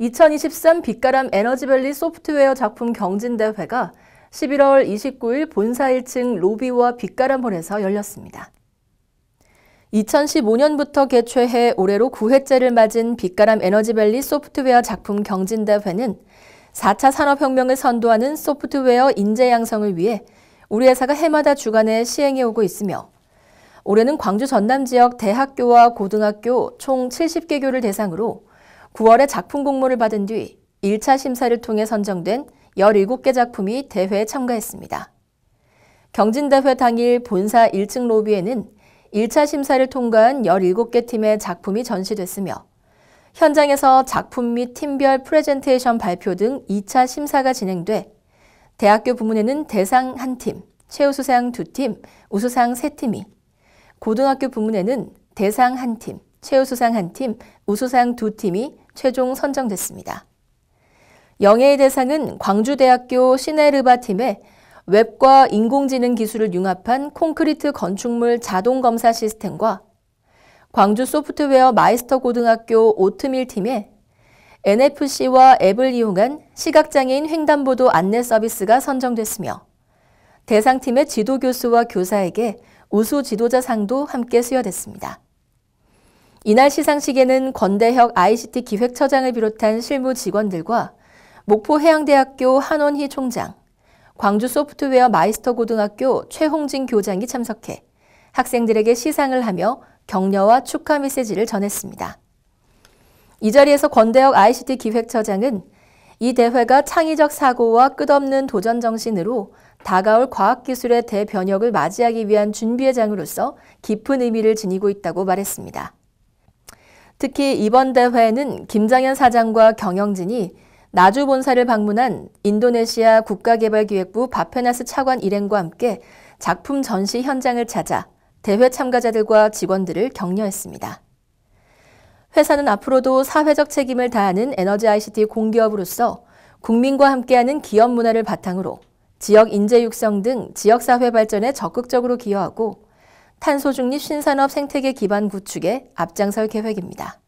2023 빛가람 에너지밸리 소프트웨어 작품 경진대회가 11월 29일 본사 1층 로비와 빛가람홀에서 열렸습니다. 2015년부터 개최해 올해로 9회째를 맞은 빛가람 에너지밸리 소프트웨어 작품 경진대회는 4차 산업혁명을 선도하는 소프트웨어 인재 양성을 위해 우리 회사가 해마다 주간에 시행해 오고 있으며 올해는 광주 전남 지역 대학교와 고등학교 총 70개 교를 대상으로 9월에 작품 공모를 받은 뒤 1차 심사를 통해 선정된 17개 작품이 대회에 참가했습니다. 경진대회 당일 본사 1층 로비에는 1차 심사를 통과한 17개 팀의 작품이 전시됐으며 현장에서 작품 및 팀별 프레젠테이션 발표 등 2차 심사가 진행돼 대학교 부문에는 대상 1팀, 최우수상 2팀, 우수상 3팀이 고등학교 부문에는 대상 1팀, 최우수상 1팀, 우수상 2팀이 최종 선정됐습니다. 영예의 대상은 광주대학교 시네르바 팀의 웹과 인공지능 기술을 융합한 콘크리트 건축물 자동 검사 시스템과 광주 소프트웨어 마이스터 고등학교 오트밀 팀의 NFC와 앱을 이용한 시각장애인 횡단보도 안내 서비스가 선정됐으며 대상팀의 지도교수와 교사에게 우수 지도자상도 함께 수여됐습니다. 이날 시상식에는 권대혁 ICT 기획처장을 비롯한 실무 직원들과 목포해양대학교 한원희 총장, 광주 소프트웨어 마이스터 고등학교 최홍진 교장이 참석해 학생들에게 시상을 하며 격려와 축하 메시지를 전했습니다. 이 자리에서 권대혁 ICT 기획처장은 이 대회가 창의적 사고와 끝없는 도전 정신으로 다가올 과학기술의 대변혁을 맞이하기 위한 준비의 장으로서 깊은 의미를 지니고 있다고 말했습니다. 특히 이번 대회에는 김장현 사장과 경영진이 나주 본사를 방문한 인도네시아 국가개발기획부 바페나스 차관 일행과 함께 작품 전시 현장을 찾아 대회 참가자들과 직원들을 격려했습니다. 회사는 앞으로도 사회적 책임을 다하는 에너지 ICT 공기업으로서 국민과 함께하는 기업 문화를 바탕으로 지역 인재 육성 등 지역사회 발전에 적극적으로 기여하고 탄소 중립 신산업 생태계 기반 구축에 앞장설 계획입니다.